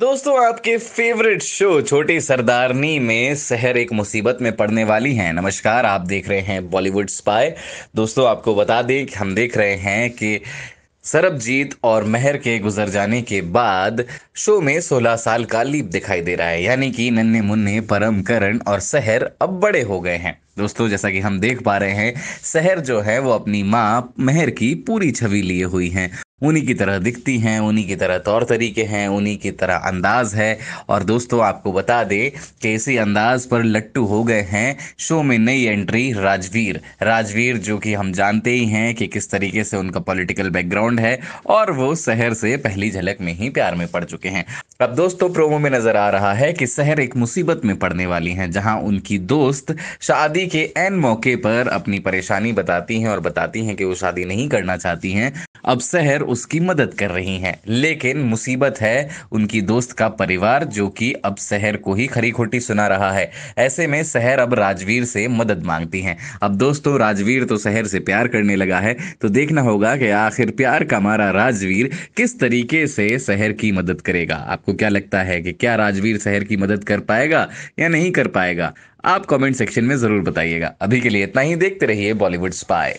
दोस्तों आपके favourite show छोटे सरदारनी में शहर एक मुसीबत में पड़ने वाली है नमस्कार आप देख रहे हैं बॉलीवुड स्पाई दोस्तों आपको बता दें कि हम देख रहे हैं कि सरबजीत और मेहर के गुजर जाने के बाद शो में 16 साल का लीप दिखाई दे रहा है यानी कि नन्हे मुन्ने परम करण और शहर अब बड़े हो गए हैं दोस्तों जैसा कि हम देख पा रहे हैं शहर जो है वो अपनी माँ मेहर की पूरी छवि लिए हुई हैं उन्हीं की तरह दिखती हैं उन्हीं की तरह तौर तरीके हैं उन्हीं की तरह अंदाज है और दोस्तों आपको बता दें कि इसी अंदाज पर लट्टू हो गए हैं शो में नई एंट्री राजवीर राजवीर जो कि हम जानते ही हैं कि किस तरीके से उनका पॉलिटिकल बैकग्राउंड है और वो शहर से पहली झलक में ही प्यार में पड़ चुके हैं अब दोस्तों प्रोमो में नजर आ रहा है कि शहर एक मुसीबत में पड़ने वाली हैं जहां उनकी दोस्त शादी के एन मौके पर अपनी परेशानी बताती हैं और बताती हैं कि वो शादी नहीं करना चाहती हैं अब शहर उसकी मदद कर रही हैं लेकिन मुसीबत है उनकी दोस्त का परिवार जो कि अब शहर को ही खरी खोटी सुना रहा है ऐसे में शहर अब राजवीर से मदद मांगती हैं अब दोस्तों राजवीर तो शहर से प्यार करने लगा है तो देखना होगा कि आखिर प्यार का मारा राजवीर किस तरीके से शहर की मदद करेगा आपको क्या लगता है कि क्या राजवीर शहर की मदद कर पाएगा या नहीं कर पाएगा आप कमेंट सेक्शन में ज़रूर बताइएगा अभी के लिए इतना ही देखते रहिए बॉलीवुड स्पाई